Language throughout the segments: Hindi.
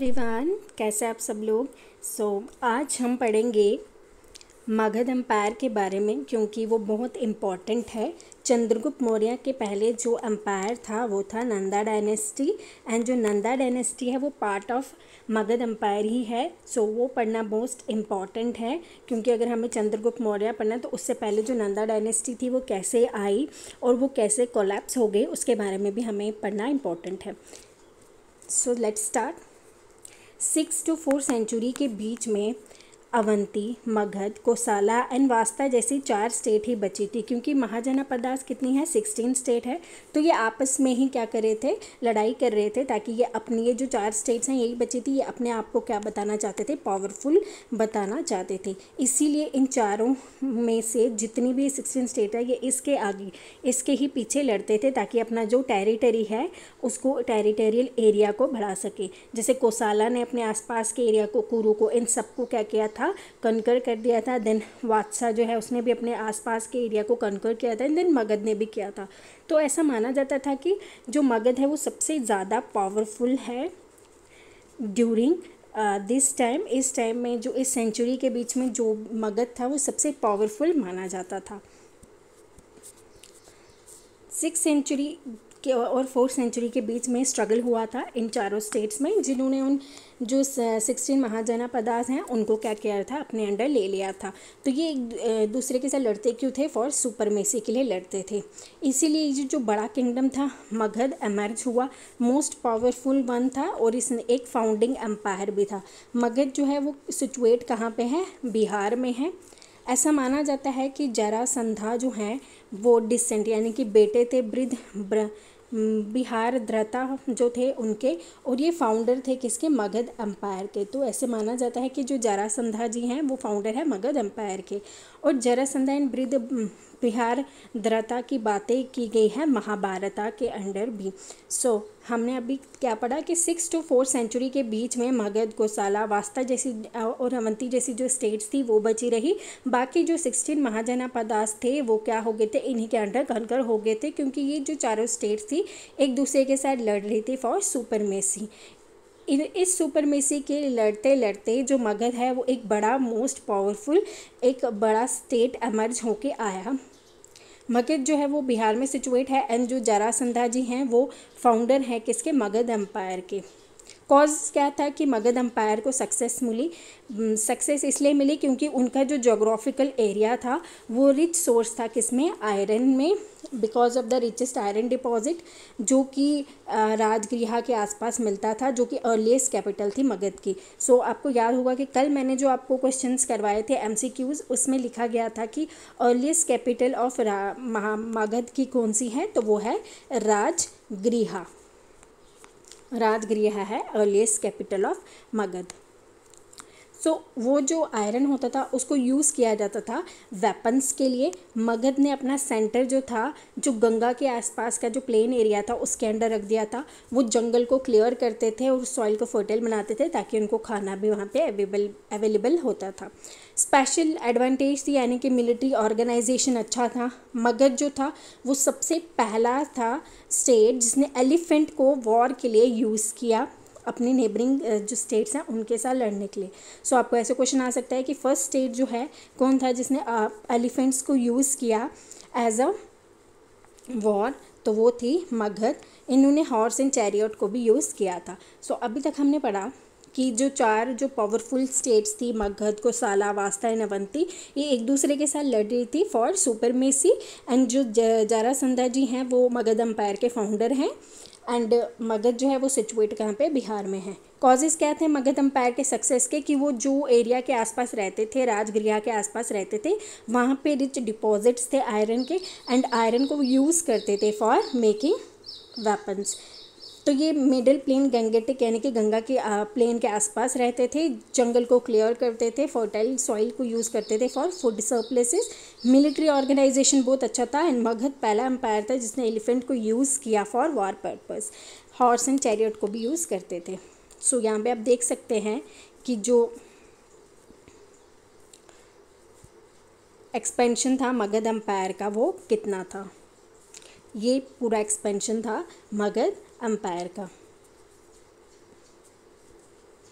विवान कैसे आप सब लोग सो so, आज हम पढ़ेंगे मगध एम्पायर के बारे में क्योंकि वो बहुत इम्पॉर्टेंट है चंद्रगुप्त मौर्य के पहले जो एम्पायर था वो था नंदा डायनेस्टी एंड जो नंदा डायनेस्टी है वो पार्ट ऑफ मगध एम्पायर ही है सो so, वो पढ़ना मोस्ट इम्पॉर्टेंट है क्योंकि अगर हमें चंद्रगुप्त मौर्य पढ़ना तो उससे पहले जो नंदा डायनेस्टी थी वो कैसे आई और वो कैसे कोलेप्स हो गई उसके बारे में भी हमें पढ़ना इम्पॉर्टेंट है so let's start six to four century के बीच में अवंती मगध कोसाला एंड वास्ता जैसी चार स्टेट ही बची थी क्योंकि महाजना पदास कितनी है सिक्सटीन स्टेट है तो ये आपस में ही क्या कर रहे थे लड़ाई कर रहे थे ताकि ये अपनी ये जो चार स्टेट्स हैं यही बची थी ये अपने आप को क्या बताना चाहते थे पावरफुल बताना चाहते थे इसीलिए इन चारों में से जितनी भी सिक्सटीन स्टेट है ये इसके आगे इसके ही पीछे लड़ते थे ताकि अपना जो टेरिटरी है उसको टेरिटोरियल एरिया को बढ़ा सके जैसे कोसाला ने अपने आसपास के एरिया को कुरू को इन सबको क्या किया था था कनकर कर दिया था देन वादशाह जो है उसने भी अपने आसपास के एरिया को कनकर किया था देन मगध ने भी किया था तो ऐसा माना जाता था कि जो मगध है वो सबसे ज़्यादा पावरफुल है ड्यूरिंग दिस टाइम इस टाइम में जो इस सेंचुरी के बीच में जो मगध था वो सबसे पावरफुल माना जाता था सिक्स सेंचुरी के और फोर्थ सेंचुरी के बीच में स्ट्रगल हुआ था इन चारों स्टेट्स में जिन्होंने उन जो सिक्सटीन महाजना पदार्थ हैं उनको क्या किया था अपने अंडर ले लिया था तो ये एक दूसरे के साथ लड़ते क्यों थे फॉर सुपरमेसी के लिए लड़ते थे इसीलिए ये जो बड़ा किंगडम था मगध एमर्ज हुआ मोस्ट पावरफुल वन था और इस एक फाउंडिंग एम्पायर भी था मगध जो है वो सिचुएट कहाँ पे है बिहार में है ऐसा माना जाता है कि जरा संधा जो हैं वो डिसेंट यानी कि बेटे थे वृद्ध बिहार द्रता जो थे उनके और ये फाउंडर थे किसके मगध एम्पायर के तो ऐसे माना जाता है कि जो जरासंधा जी हैं वो फाउंडर है मगध एम्पायर के और जरासंधा इन वृद्ध द्रता की बातें की गई है महाभारता के अंडर भी सो so, हमने अभी क्या पढ़ा कि सिक्स टू फोर सेंचुरी के बीच में मगध गोसाला वास्ता जैसी और अवंती जैसी जो स्टेट्स थी वो बची रही बाकी जो सिक्सटीन महाजनापदास थे वो क्या हो गए थे इन्हीं के अंडर घर हो गए थे क्योंकि ये जो चारों स्टेट्स थी एक दूसरे के साथ लड़ रही थी फॉर सुपरमेसी इस सुपरमेसी के लड़ते लड़ते जो मगध है वो एक बड़ा मोस्ट पावरफुल एक बड़ा स्टेट एमर्ज होके आया मगध जो है वो बिहार में सिचुएट है एंड जो जरासंधा जी हैं वो फाउंडर हैं किसके मगध एम्पायर के कॉज क्या था कि मगध अम्पायर को सक्सेस मिली सक्सेस इसलिए मिली क्योंकि उनका जो जोग्राफिकल एरिया था वो रिच सोर्स था किसमें आयरन में because of the richest iron deposit जो कि राजगृहा के आसपास मिलता था जो कि अर्लीस्ट कैपिटल थी मगध की सो so, आपको याद होगा कि कल मैंने जो आपको क्वेश्चन करवाए थे एम उसमें लिखा गया था कि अर्लीस्ट कैपिटल ऑफ मगध की कौन सी है तो वो है राजगृहा राजगृह है earliest capital of Magadha so so, वो जो आयरन होता था उसको यूज़ किया जाता था वेपन्स के लिए मगध ने अपना सेंटर जो था जो गंगा के आसपास का जो प्लेन एरिया था उसके अंडर रख दिया था वो जंगल को क्लियर करते थे और सॉइल को फर्टाइल बनाते थे ताकि उनको खाना भी वहाँ पे अवेलेबल अवेलेबल होता था स्पेशल एडवांटेज थी यानी कि मिलिट्री ऑर्गेनाइजेशन अच्छा था मगध जो था वो सबसे पहला था स्टेट जिसने एलिफेंट को वॉर के लिए यूज़ किया अपने नेबरिंग जो स्टेट्स हैं उनके साथ लड़ने के लिए सो so, आपको ऐसे क्वेश्चन आ सकता है कि फर्स्ट स्टेट जो है कौन था जिसने एलिफेंट्स को यूज़ किया एज अ वॉर तो वो थी मगध इन्होंने हॉर्स एंड चैरियट को भी यूज़ किया था सो so, अभी तक हमने पढ़ा कि जो चार जो पावरफुल स्टेट्स थी मगध कोसाला वास्ता एंड अवंती ये एक दूसरे के साथ लड़ रही थी फॉर सुपरमेसी एंड जो संधा जी हैं वो मगध अम्पायर के फाउंडर हैं एंड मगध जो है वो सिचुएट कहाँ पे बिहार में है कॉजेज़ क्या थे मगध अम्पायर के सक्सेस के कि वो जो एरिया के आसपास रहते थे राजगृह के आसपास रहते थे वहाँ पे रिच डिपॉजिट्स थे आयरन के एंड आयरन को यूज़ करते थे फॉर मेकिंग वेपन्स तो ये मिडिल प्लेन गंगेटिक यानी कि गंगा के प्लेन के आसपास रहते थे जंगल को क्लियर करते थे फर्टाइल सॉइल को यूज़ करते थे for food surpluses military organisation बहुत अच्छा था एंड मगध पहला एम्पायर था जिसने एलिफेंट को यूज़ किया for war purpose horse and chariot को भी यूज़ करते थे सो so, यहाँ पे आप देख सकते हैं कि जो एक्सपेंशन था मगध एम्पायर का वो कितना था ये पूरा एक्सपेंशन था मगध Amperka.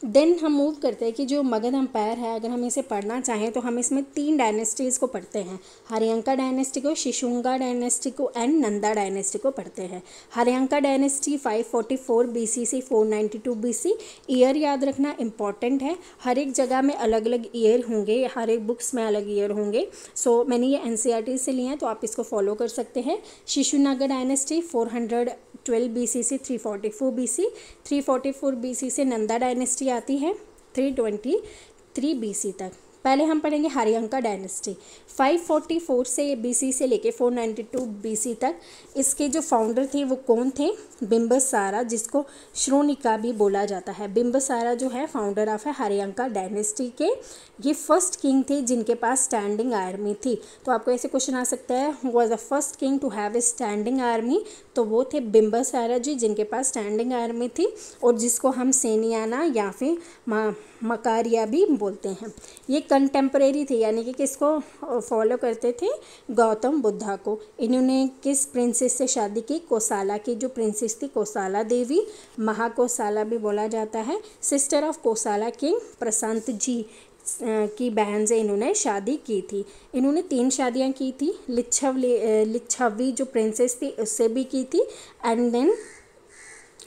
देन हम मूव करते हैं कि जो मगध अम्पायर है अगर हम इसे पढ़ना चाहें तो हम इसमें तीन डायनेस्टीज़ को पढ़ते हैं हरियंका डायनेस्टी को शिशुंगा डायनेस्टी को एंड नंदा डायनेस्टी को पढ़ते हैं हरियंका डायनेस्टी 544 फोर्टी से 492 बीसी ईयर याद रखना इम्पॉर्टेंट है हर एक जगह में अलग अलग ईयर होंगे हर एक बुक्स में अलग ईयर होंगे सो so, मैंने ये एन e से लिए हैं तो आप इसको फॉलो कर सकते हैं शिशुनागर डायनेस्टी फोर हंड्रेड से थ्री फोर्टी फोर से नंदा डायनेस्टी आती है three twenty three B C तक पहले हम पढ़ेंगे हरियंका डायनेस्टी 544 से बीसी से लेके 492 बीसी तक इसके जो फाउंडर थे वो कौन थे बिम्बसारा जिसको श्रोनिका भी बोला जाता है बिम्बसारा जो है फाउंडर ऑफ है हरियंका डायनेस्टी के ये फर्स्ट किंग थे जिनके पास स्टैंडिंग आर्मी थी तो आपको ऐसे क्वेश्चन आ सकता है was the first king to have a standing army तो वो थे बिम्बसारा जी जिनके पास स्टैंडिंग आर्मी थी और जिसको हम सेनियाना या फिर मकारिया भी बोलते हैं ये कंटेम्प्रेरी थे यानी कि किसको फॉलो करते थे गौतम बुद्धा को इन्होंने किस प्रिंसेस से शादी की कोसाला की जो प्रिंसेस थी कोसाला देवी महाकोसाला भी बोला जाता है sister of Kosala king Prashant ji की बहन से इन्होंने शादी की थी इन्होंने तीन शादियां की थी लिच्छवली लिच्छवी जो प्रिंसेस थी उससे भी की थी एंड देन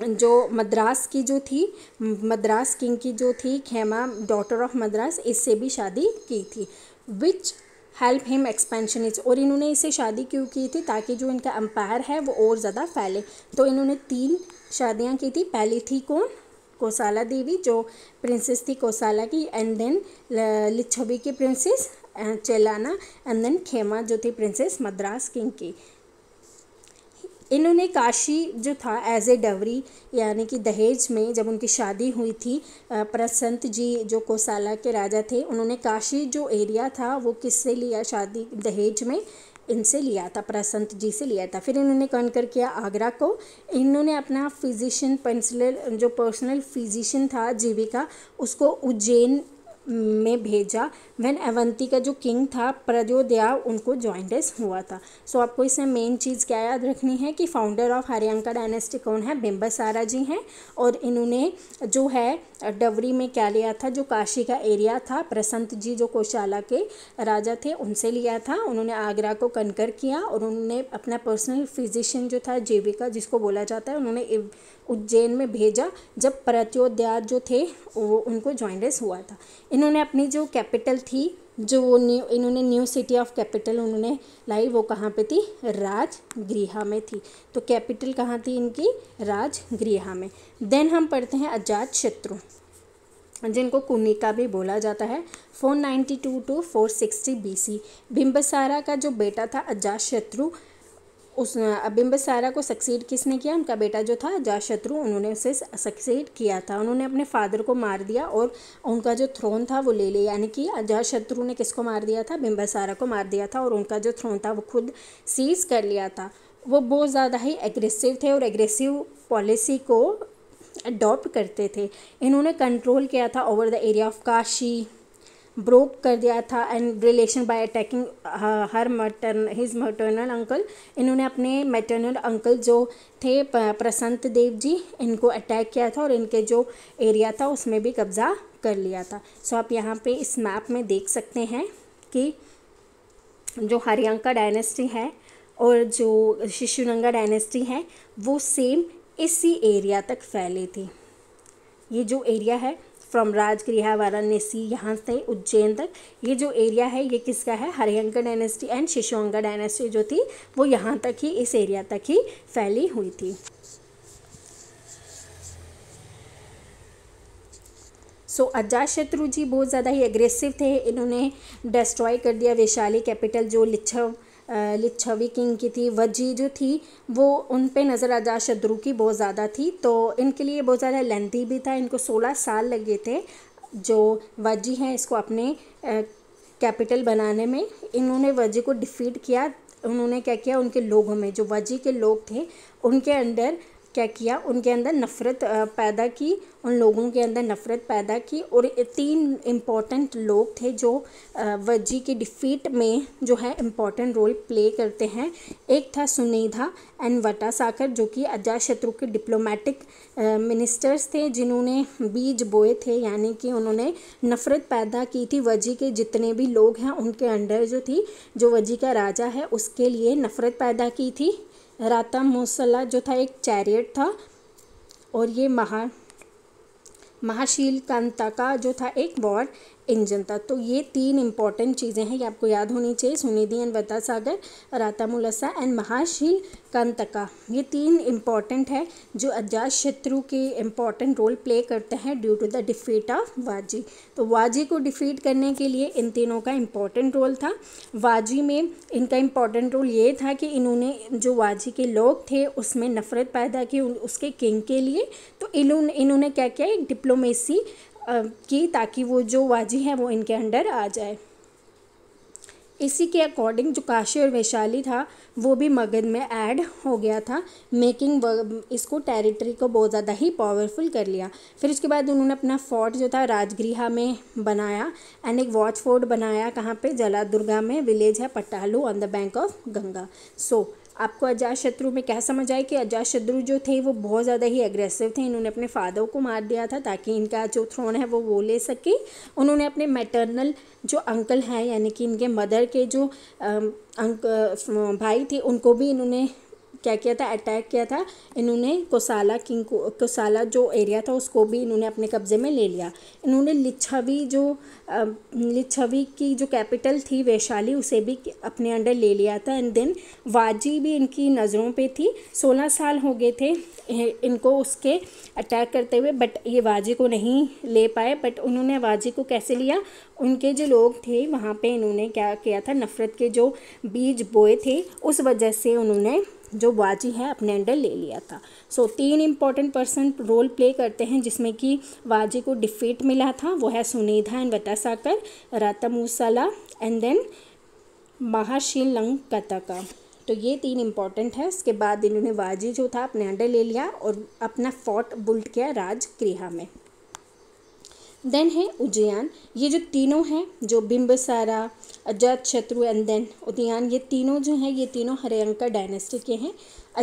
जो मद्रास की जो थी मद्रास किंग की जो थी खेमा डॉटर ऑफ मद्रास इससे भी शादी की थी which help him expansion is और इन्होंने इसे शादी क्यों की थी ताकि जो इनका अम्पायर है वो और ज़्यादा फैले तो इन्होंने तीन शादियाँ की थी पहली थी कौन कोसाला देवी जो प्रिंसेस थी कोसाला की एंड देन लिच्छवी की प्रिंसेस चेलाना एंड देन खेमा जो थी प्रिंसेस मद्रास किंग की इन्होंने काशी जो था एज ए डवरी यानी कि दहेज में जब उनकी शादी हुई थी प्रसंत जी जो कोसाला के राजा थे उन्होंने काशी जो एरिया था वो किससे लिया शादी दहेज में इनसे लिया था प्रसंत जी से लिया था फिर इन्होंने कर किया आगरा को इन्होंने अपना फिजिशियन पेंसिलर जो पर्सनल फिजिशियन था जीविका उसको उज्जैन में भेजा वेन अवंती का जो किंग था प्रजोदया उनको जॉइंडेस हुआ था सो so, आपको इसमें मेन चीज़ क्या याद रखनी है कि फाउंडर ऑफ हरियंका डायनेस्टी कौन है बिम्बसारा जी हैं और इन्होंने जो है डवरी में क्या लिया था जो काशी का एरिया था प्रसंत जी जो कोशाला के राजा थे उनसे लिया था उन्होंने आगरा को कनकर किया और उन्होंने अपना पर्सनल फिजिशियन जो था जेविका जिसको बोला जाता है उन्होंने उज्जैन में भेजा जब प्रत्योदयात जो थे वो उनको ज्वाइनरेस हुआ था इन्होंने अपनी जो कैपिटल थी जो वो न्यू इन्होंने न्यू सिटी ऑफ कैपिटल उन्होंने लाई वो कहाँ पे थी राजगृहा में थी तो कैपिटल कहाँ थी इनकी राजगृहा में देन हम पढ़ते हैं अजात शत्रु जिनको कुनिका भी बोला जाता है 492 to two four B C Bimbisara का जो बेटा था अजात शत्रु उस बिम्बसारा को सक्सीड किसने किया उनका बेटा जो था जाशत्रु उन्होंने उसे सक्सीड किया था उन्होंने अपने फादर को मार दिया और उनका जो थ्रोन था वो ले लिया यानी कि जाशत्रु ने किसको मार दिया था बिम्बसारा को मार दिया था और उनका जो थ्रोन था वो खुद सीज कर लिया था वो बहुत ज़्यादा ही एग्रेसिव थे और एग्रेसिव पॉलिसी को अडॉप्ट करते थे इन्होंने कंट्रोल किया था over the area of Kashi broke कर दिया था and relation by attacking her मटर्न हिज मटर्नल अंकल इन्होंने अपने मैटर्नल अंकल जो थे प्रसंत देव जी इनको अटैक किया था और इनके जो एरिया था उसमें भी कब्ज़ा कर लिया था सो आप यहाँ पे इस मैप में देख सकते हैं कि जो हरियंका डायनेस्टी है और जो शिशुनंगा डायनेस्टी है वो सेम इसी एरिया तक फैली थी ये जो एरिया है फ्रॉम राजगृह वाराणसी यहाँ से उज्जैन तक ये जो एरिया है ये किसका है Haryanka dynasty and Shishunaga dynasty जो थी वो यहाँ तक ही इस एरिया तक ही फैली हुई थी सो so, अजाशत्रु जी बहुत ज़्यादा ही एग्रेसिव थे इन्होंने डिस्ट्रॉय कर दिया वैशाली कैपिटल जो लिच्छव लिच्छवी किंग की थी वजी जो थी वो उन पे नज़र शत्रु की बहुत ज़्यादा थी तो इनके लिए बहुत ज़्यादा लेंथी भी था इनको सोलह साल लगे थे जो वजी हैं इसको अपने कैपिटल बनाने में इन्होंने वजी को डिफीट किया उन्होंने क्या किया उनके लोगों में जो वजी के लोग थे उनके अंडर क्या किया उनके अंदर नफ़रत पैदा की उन लोगों के अंदर नफ़रत पैदा की और तीन इम्पॉर्टेंट लोग थे जो वजी की डिफ़ीट में जो है इम्पॉर्टेंट रोल प्ले करते हैं एक था सुनेधा एंड वटा साकर जो कि शत्रु के डिप्लोमेटिक मिनिस्टर्स थे जिन्होंने बीज बोए थे यानी कि उन्होंने नफ़रत पैदा की थी वजी के जितने भी लोग हैं उनके अंडर जो थी जो वजी का राजा है उसके लिए नफ़रत पैदा की थी राता मोसला जो था एक चैरियट था और ये महा महाशील कांता का जो था एक वॉर इंजन था तो ये तीन इंपॉर्टेंट चीज़ें हैं ये आपको याद होनी चाहिए सुनिधि एंड वता सागर राता मुलसा एंड महाशील कंतका ये तीन इम्पॉर्टेंट है जो अजात शत्रु के इम्पॉर्टेंट रोल प्ले करते हैं due to the defeat of Vajji तो वाजी को डिफीट करने के लिए इन तीनों का इम्पॉर्टेंट रोल था वाजी में इनका इम्पॉर्टेंट रोल ये था कि इन्होंने जो वाजी के लोग थे उसमें नफ़रत पैदा की उसके किंग के लिए तो इन्होंने इन्होंने क्या किया एक डिप्लोमेसी की ताकि वो जो वाजी हैं वो इनके अंडर आ जाए इसी के अकॉर्डिंग जो काशी और वैशाली था वो भी मगध में ऐड हो गया था मेकिंग इसको टेरिटरी को बहुत ज़्यादा ही पावरफुल कर लिया फिर उसके बाद उन्होंने अपना फोर्ट जो था राजगृहा में बनाया एंड एक वॉच फोर्ट बनाया कहाँ पे जलादुर्गा में विलेज है पटालू on the bank of Ganga so so, आपको अजात शत्रु में क्या समझ आए कि अजात शत्रु जो थे वो बहुत ज़्यादा ही अग्रेसिव थे इन्होंने अपने फादर को मार दिया था ताकि इनका जो थ्रोन है वो वो ले सके उन्होंने अपने मैटरनल जो अंकल हैं यानी कि इनके मदर के जो अंक भाई थे उनको भी इन्होंने क्या किया था अटैक किया था इन्होंने कोसाला किंग को कोसाला जो एरिया था उसको भी इन्होंने अपने कब्ज़े में ले लिया इन्होंने लिच्छवी जो लिच्छवी की जो कैपिटल थी वैशाली उसे भी अपने अंडर ले लिया था एंड देन वाजी भी इनकी नज़रों पे थी सोलह साल हो गए थे इनको उसके अटैक करते हुए बट ये वाजी को नहीं ले पाए बट उन्होंने वाजी को कैसे लिया उनके जो लोग थे वहाँ पे इन्होंने क्या किया था नफ़रत के जो बीज बोए थे उस वजह से उन्होंने जो वाजी है अपने अंडर ले लिया था सो so, तीन इंपॉर्टेंट पर्सन रोल प्ले करते हैं जिसमें कि वाजी को डिफीट मिला था वो है सुनीधा एंड वटासाकर राता मूसला एंड देन महाशील लंग का तो ये तीन इंपॉर्टेंट है उसके बाद इन्होंने वाजी जो था अपने अंडे ले लिया और अपना फोर्ट बुल्ट किया राज क्रिया में देन है उज्जैन ये जो तीनों हैं जो बिंबसारा अजात शत्रु एंड देन उद्यान ये तीनों जो हैं ये तीनों हरियंका डायनेस्टी के हैं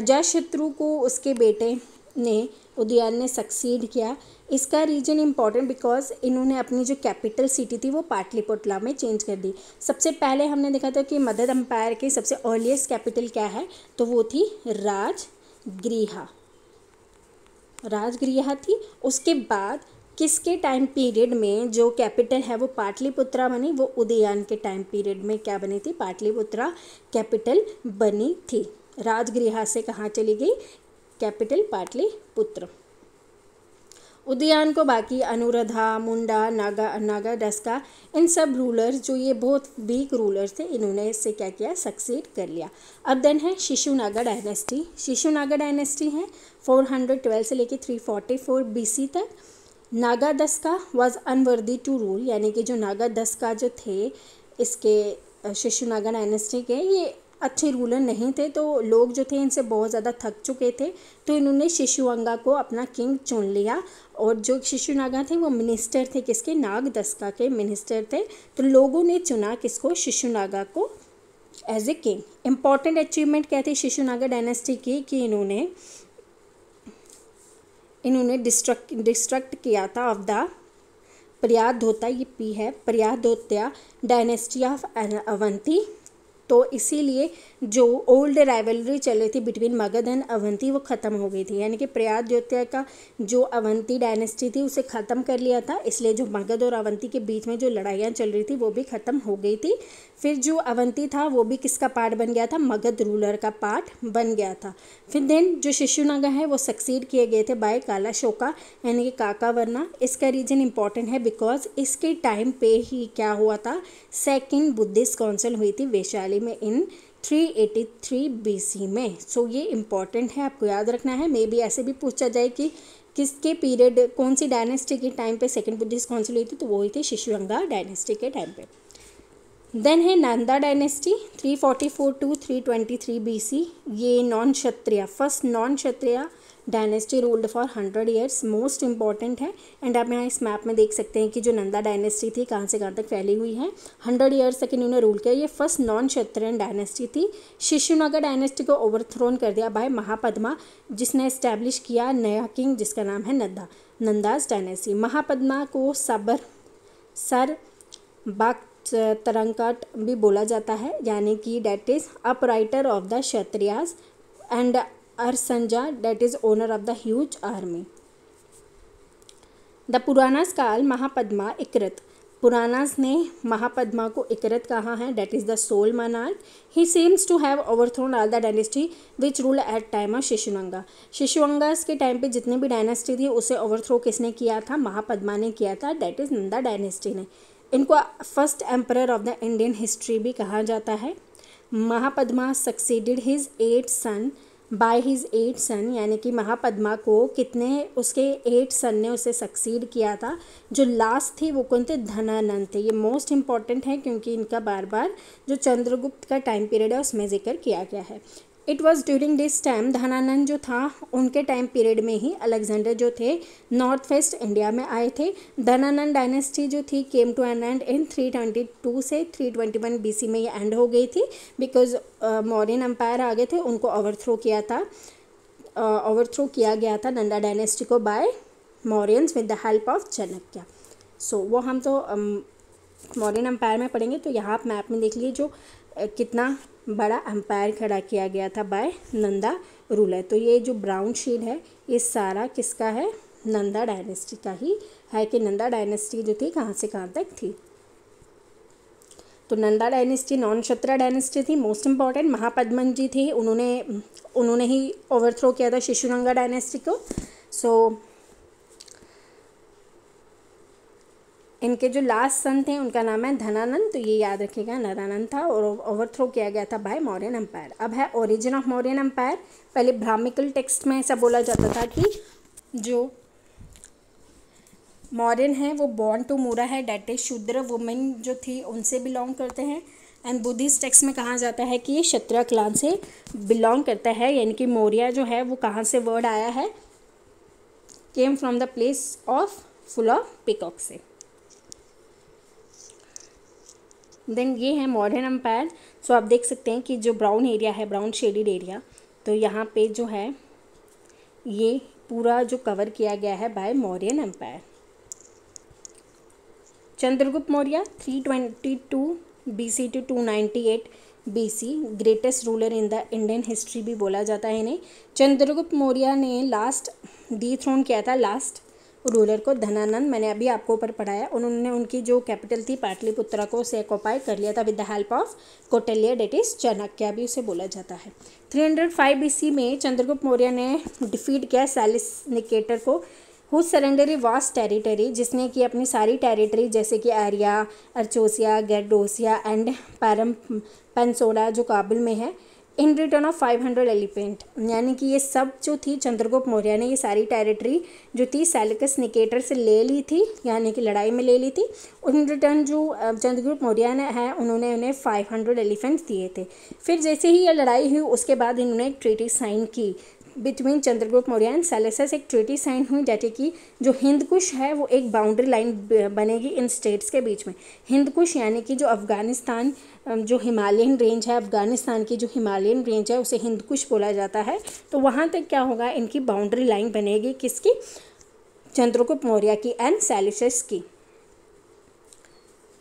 अजात शत्रु को उसके बेटे ने उद्यान ने सक्सीड किया इसका रीजन इम्पॉर्टेंट बिकॉज इन्होंने अपनी जो कैपिटल सिटी थी वो पाटलिपुतला में चेंज कर दी सबसे पहले हमने देखा था कि मदर अम्पायर की सबसे अर्लीस्ट कैपिटल क्या है तो वो थी राजगृहा राजगृहा थी उसके बाद किसके टाइम पीरियड में जो कैपिटल है वो पाटलिपुत्रा बनी वो उदयन के टाइम पीरियड में क्या बनी थी पाटलिपुत्रा कैपिटल बनी थी राजगृहा से कहाँ चली गई कैपिटल पाटलिपुत्र उदयान को बाकी अनुराधा मुंडा नागा नागा डस्का इन सब रूलर्स जो ये बहुत वीक रूलर थे इन्होंने इससे क्या किया सक्सीड कर लिया अब देन है शिशु नागा डायनेस्टी शिशु नागा डायनेस्टी है 412 से लेके 344 बीसी तक Nagadasaka was was unworthy to rule यानी कि जो नागा डस्का जो थे इसके शिशु नागा डायनेस्टी के ये अच्छे रूलर नहीं थे तो लोग जो थे इनसे बहुत ज़्यादा थक चुके थे तो इन्होंने शिशुअंगा को अपना किंग चुन लिया और जो शिशुनागा थे वो मिनिस्टर थे किसके नाग दस्का के मिनिस्टर थे तो लोगों ने चुना किसको शिशुनागा को as a king important achievement क्या थी शिशुनागा डायनेस्टी की कि इन्होंने इन्होंने डिस्ट्रक्ट डिस्ट्रक्ट किया था ऑफ द प्रयाद धोता ये पी है प्रयाद धोत्या डायनेस्टी ऑफ अवंती तो इसीलिए जो ओल्ड राइवलरी चल रही थी बिटवीन मगध एंड अवंती वो ख़त्म हो गई थी यानी कि प्रयाग द्वितीय का जो अवंती डायनेस्टी थी उसे ख़त्म कर लिया था इसलिए जो मगध और अवंती के बीच में जो लड़ाइयाँ चल रही थी वो भी ख़त्म हो गई थी फिर जो अवंती था वो भी किसका पार्ट बन गया था मगध रूलर का पार्ट बन गया था फिर देन जो शिशुनगा है वो सक्सीड किए गए थे बाय काला शोका यानी कि काका वरना इसका रीजन इंपॉर्टेंट है बिकॉज इसके टाइम पे ही क्या हुआ था सेकेंड बुद्धिस्ट काउंसिल हुई थी वैशाली में इन 383 बीसी में सो ये इम्पॉर्टेंट है आपको याद रखना है मे बी ऐसे भी पूछा जाए कि किसके पीरियड कौन सी डायनेस्टी के टाइम पे सेकंड बुद्धिस्ट सी हुई थी तो वो हुई थी शिशुरंगा डायनेस्टी के टाइम पे देन है नंदा डायनेस्टी 344 टू 323 बीसी ये non Kshatriya first non Kshatriya dynasty ruled for hundred years most important है एंड आप यहाँ इस मैप में देख सकते हैं कि जो नंदा डायनेस्टी थी कहाँ से कहाँ तक फैली हुई है हंड्रेड ईयर्स तक इन्होंने रूल किया ये फर्स्ट नॉन क्षत्रियन डायनेस्टी थी शिशुनगर डायनेस्टी को ओवरथ्रोन कर दिया बाय महापद्मा जिसने इस्टेब्लिश किया नया किंग जिसका नाम है नंदा नंदाज डायनेस्टी महापद्मा को सबर सर बाग तरंगट भी बोला जाता है यानी कि that is uprooter of the Kshatriyas and अरसंजा that is owner of the huge army the Puranas call Mahapadma इकृत पुरानास ने महापद्मा को इकृत कहा है that is the sole monarch he seems to have overthrown all the dynasty which rule at time of Shishunaga Shishunagas के टाइम पे जितने भी डायनेस्टी थी उसे ओवरथ्रो किसने किया था महापद्मा ने किया था डेट इज़ नंदा डायनेस्टी ने इनको first emperor of the Indian history भी कहा जाता है Mahapadma succeeded his eight son by his eight son यानी कि महापद्मा को कितने उसके एट सन ने उसे सक्सीड किया था जो लास्ट थे वो कौन थे धनानंद थे ये मोस्ट इंपॉर्टेंट है क्योंकि इनका बार बार जो चंद्रगुप्त का टाइम पीरियड है उसमें जिक्र किया गया है it was during this time Dhanananda जो था उनके टाइम पीरियड में ही अलेक्जेंडर जो थे नॉर्थ वेस्ट इंडिया में आए थे धनानंद डायनेस्टी जो थी came to an end in three twenty two से three twenty one B C में ये एंड हो गई थी बिकॉज मॉरिन अम्पायर आ गए थे उनको ओवरथ्रो किया था ओवरथ्रो uh, किया गया था नंदा डायनेस्टी को by Mauryans with the help of Chanakya so वो हम तो मौर्यन um, अम्पायर में पढ़ेंगे तो यहाँ आप मैप में देख लीजिए जो uh, कितना बड़ा अंपायर खड़ा किया गया था बाय नंदा रूलर तो ये जो ब्राउन शील है ये सारा किसका है नंदा डायनेस्टी का ही है कि नंदा डायनेस्टी जो थी कहाँ से कहाँ तक थी तो नंदा डायनेस्टी नॉन शत्रा डायनेस्टी थी मोस्ट इम्पॉर्टेंट महापद्मन जी थी उन्होंने उन्होंने ही ओवरथ्रो किया था शिशुरंगा डायनेस्टी को सो so, इनके जो लास्ट सन थे उनका नाम है धनानंद तो ये याद रखिएगा नदानंद था और ओवरथ्रो किया गया था बाय मौर्यन एम्पायर अब है ओरिजिन ऑफ मौर्यन एम्पायर पहले ब्राह्मिकल टेक्स्ट में ऐसा बोला जाता था कि जो मौर्यन है वो बॉर्न टू मूरा है डेट इज शूद्र वुमेन जो थी उनसे बिलोंग करते हैं एंड बुद्धिस्ट टेक्स्ट में कहा जाता है कि ये क्षत्रिय क्लान से बिलोंग करता है यानी कि मौर्या जो है वो कहाँ से वर्ड आया है came from the place of full of peacock से देन ये है मॉडर्न अम्पायर सो आप देख सकते हैं कि जो ब्राउन एरिया है ब्राउन शेडिड एरिया तो यहाँ पे जो है ये पूरा जो कवर किया गया है by Mauryan empire Chandragupta Maurya 322 BC to two B C greatest ruler in the Indian history भी बोला जाता है इन्हें चंद्रगुप्त मौर्य ने लास्ट डी थ्रोन किया था लास्ट रूलर को धनानंद मैंने अभी आपको ऊपर पढ़ाया उन्होंने उनकी जो कैपिटल थी पाटलिपुत्रा को उसे ऑक्यूपाई कर लिया था with the help of Kautilya that is Chanakya भी उसे बोला जाता है 305 बीसी में चंद्रगुप्त मौर्य ने डिफीट किया सैलिस निकेटर को who surrender a vast territory जिसने कि अपनी सारी टेरिटरी जैसे कि area Arachosia Gedrosia and Paropamisadae जो काबुल में है in return of five hundred elephant यानी कि ये सब जो थी चंद्रगुप्त मौर्य ने ये सारी टेरिटरी जो थी सेलिकस निकेटर से ले ली थी यानी कि लड़ाई में ले ली थी इन रिटर्न जो चंद्रगुप्त मौर्य ने है उन्होंने उन्हें फाइव हंड्रेड एलिफेंट्स दिए थे फिर जैसे ही ये लड़ाई हुई उसके बाद इन्होंने एक ट्रीटी साइन की between Chandragupta Maurya and Seleucus एक ट्रीटी साइन हुई जैसे कि जो हिंदकुश है वो एक बाउंड्री लाइन बनेगी इन स्टेट्स के बीच में हिंदकुश यानी कि जो अफ़गानिस्तान जो हिमालयन रेंज है अफ़गानिस्तान की जो हिमालयन रेंज है उसे हिंदकुश बोला जाता है तो वहाँ तक क्या होगा इनकी बाउंड्री लाइन बनेगी किसकी चंद्रगुप्त मौर्य की एंड सेलेसस की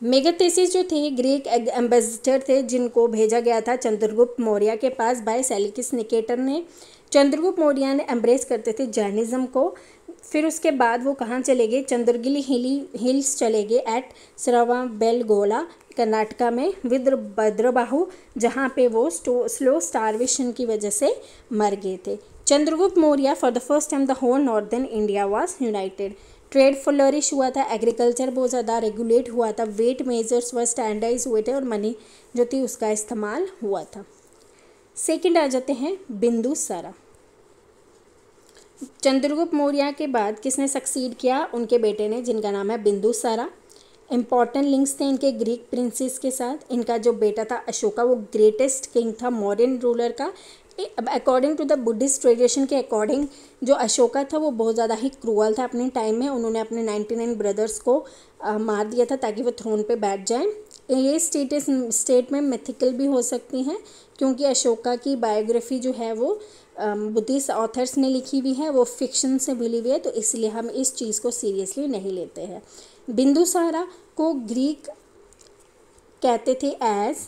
मेगाथेसिस जो थे ग्रीक एम्बेसडर थे जिनको भेजा गया था चंद्रगुप्त मौर्य के पास बाय सेलिकिस निकेटर ने चंद्रगुप्त मौर्य ने एम्ब्रेस करते थे जैनिज़्म को फिर उसके बाद वो कहाँ चले गए चंद्रगिली हिली हिल्स चले गए एट सरावा बेलगोला कर्नाटका में विद्र भद्रबाहू जहाँ पे वो स्टो स्लो स्टारवेशन की वजह से मर गए थे Chandragupta Maurya for the first time the whole northern India was united trade flourish हुआ था एग्रीकल्चर बहुत ज़्यादा रेगुलेट हुआ था वेट मेजर्स व स्टैंडर्डाइज हुए थे और मनी जो थी उसका इस्तेमाल हुआ था सेकंड आ जाते हैं बिंदु सारा चंद्रगुप्त मौर्य के बाद किसने सक्सीड किया उनके बेटे ने जिनका नाम है बिंदु सारा इम्पॉर्टेंट लिंक्स थे इनके ग्रीक प्रिंसेस के साथ इनका जो बेटा था अशोका वो ग्रेटेस्ट किंग था मॉडर्न रूलर का अब according to the Buddhist tradition के अकॉर्डिंग जो अशोका था वो बहुत ज़्यादा ही क्रूअल था अपने टाइम में उन्होंने अपने नाइन्टी नाइन ब्रदर्स को आ, मार दिया था ताकि वो थ्रोन पे बैठ जाएं ये स्टेटस में मिथिकल भी हो सकती हैं क्योंकि अशोका की बायोग्राफी जो है वो बुद्धिस्ट um, ऑथर्स ने लिखी हुई है वो फिक्शन से भुली हुई है तो इसलिए हम इस चीज़ को सीरियसली नहीं लेते हैं बिंदुसारा को ग्रीक कहते थे एज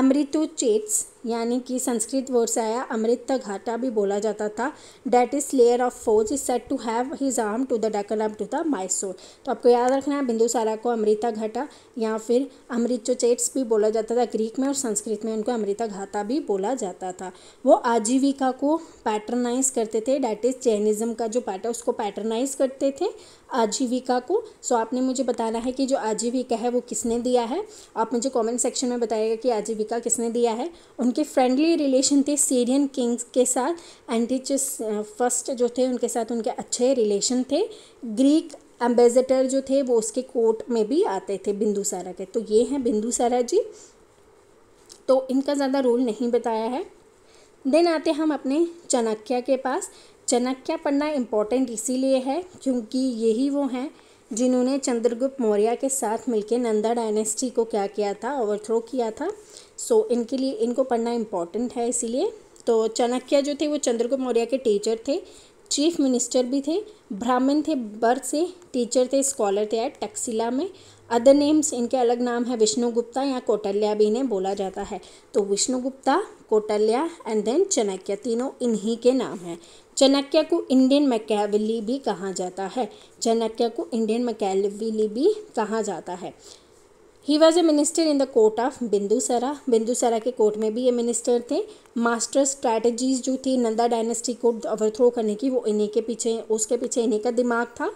अमृतोचेट्स यानी कि संस्कृत वर्ड से आया अमृत घाटा भी बोला जाता था that is layer of force is said to have his arm to the Deccan up to the Mysore तो आपको याद रखना है बिंदुसारा को अमृता घाटा या फिर चेट्स भी बोला जाता था ग्रीक में और संस्कृत में उनको अमृता घाटा भी बोला जाता था वो आजीविका को पैटर्नाइज करते थे डैट इज जैनिज्म का जो पैटर्न उसको पैटर्नाइज करते थे आजीविका को सो so, आपने मुझे बताना है कि जो आजीविका है वो किसने दिया है आप मुझे कमेंट सेक्शन में बताइएगा कि आजीविका किसने दिया है उनकी उनकी फ्रेंडली रिलेशन थे सीरियन किंग्स के साथ एंटीचस फर्स्ट uh, जो थे उनके साथ उनके अच्छे रिलेशन थे ग्रीक एम्बेसडर जो थे वो उसके कोर्ट में भी आते थे बिंदुसारा के तो ये हैं बिंदुसारा जी तो इनका ज़्यादा रोल नहीं बताया है देन आते हम अपने चाणक्य के पास चाणक्य पढ़ना इम्पोर्टेंट इसीलिए है क्योंकि यही वो हैं जिन्होंने चंद्रगुप्त मौर्य के साथ मिलकर नंदा डायनेस्टी को क्या किया था ओवरथ्रो किया था सो so, इनके लिए इनको पढ़ना इम्पॉर्टेंट है इसीलिए तो चाणक्य जो थे वो चंद्रगुप्त मौर्य के टीचर थे चीफ मिनिस्टर भी थे ब्राह्मण थे बर्थ से टीचर थे स्कॉलर थे एट टक्सिला में अदर नेम्स इनके अलग नाम है विष्णुगुप्ता या कोटल्या भी इन्हें बोला जाता है तो विष्णुगुप्ता कोटल्या एंड देन चाणक्य तीनों इन्हीं के नाम हैं चाणक्य को इंडियन मैकेविली भी कहा जाता है चाणक्य को इंडियन मैकेविली भी कहा जाता है he was a minister in the court of Bindusara Bindusara के कोर्ट में भी ये मिनिस्टर थे मास्टर स्ट्रैटेजीज जो थी नंदा डायनेस्टी को ओवरथ्रो करने की वो इन्हीं के पीछे उसके पीछे इन्हीं का दिमाग था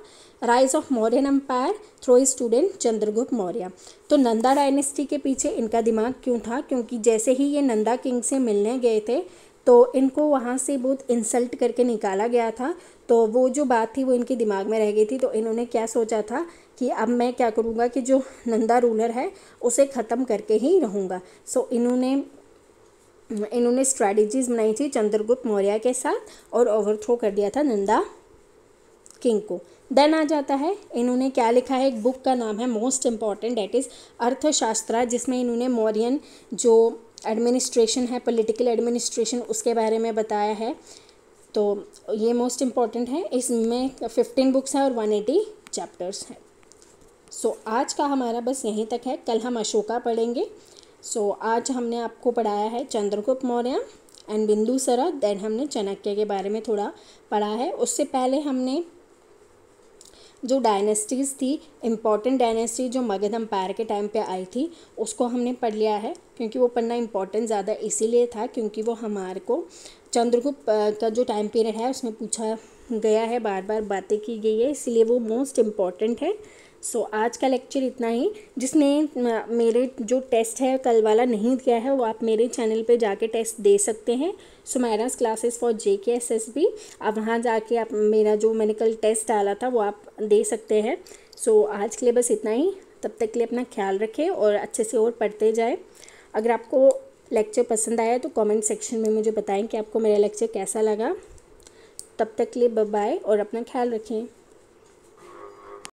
rise of Mauryan empire through student Chandragupta Maurya तो नंदा डायनेस्टी के पीछे इनका दिमाग क्यों था क्योंकि जैसे ही ये नंदा किंग से मिलने गए थे तो इनको वहाँ से बहुत इंसल्ट करके निकाला गया था तो वो जो बात थी वो इनके दिमाग में रह गई थी तो इन्होंने क्या सोचा था कि अब मैं क्या करूँगा कि जो नंदा रूलर है उसे ख़त्म करके ही रहूँगा सो इन्होंने इन्होंने स्ट्रैटेजीज बनाई थी चंद्रगुप्त मौर्य के साथ और ओवरथ्रो कर दिया था नंदा किंग को देन आ जाता है इन्होंने क्या लिखा है एक बुक का नाम है मोस्ट इम्पॉर्टेंट डेट इज़ अर्थशास्त्र जिसमें इन्होंने मौर्यन जो एडमिनिस्ट्रेशन है पॉलिटिकल एडमिनिस्ट्रेशन उसके बारे में बताया है तो ये मोस्ट इम्पॉर्टेंट है इसमें फिफ्टीन बुक्स हैं और वन एटी चैप्टर्स हैं सो so, आज का हमारा बस यहीं तक है कल हम अशोका पढ़ेंगे सो so, आज हमने आपको पढ़ाया है चंद्रगुप्त मौर्य एंड बिंदुसरा देन हमने चाणक्य के बारे में थोड़ा पढ़ा है उससे पहले हमने जो डायनेस्टीज़ थी इम्पॉर्टेंट डायनेस्टी जो मगध अम्पायर के टाइम पे आई थी उसको हमने पढ़ लिया है क्योंकि वो पढ़ना इम्पॉर्टेंट ज़्यादा इसीलिए था क्योंकि वो हमारे को चंद्रगुप्त का जो टाइम पीरियड है उसमें पूछा गया है बार बार बातें की गई है इसीलिए वो मोस्ट इम्पॉर्टेंट है सो so, आज का लेक्चर इतना ही जिसने मेरे जो टेस्ट है कल वाला नहीं दिया है वो आप मेरे चैनल पे जाके टेस्ट दे सकते हैं so Meraj classes for J K S S B आप वहाँ जाके आप मेरा जो मैंने कल टेस्ट डाला था वो आप दे सकते हैं सो so, आज के लिए बस इतना ही तब तक के लिए अपना ख्याल रखें और अच्छे से और पढ़ते जाए अगर आपको लेक्चर पसंद आया तो कॉमेंट सेक्शन में मुझे बताएँ कि आपको मेरा लेक्चर कैसा लगा तब तक के लिए बाय और अपना ख्याल रखें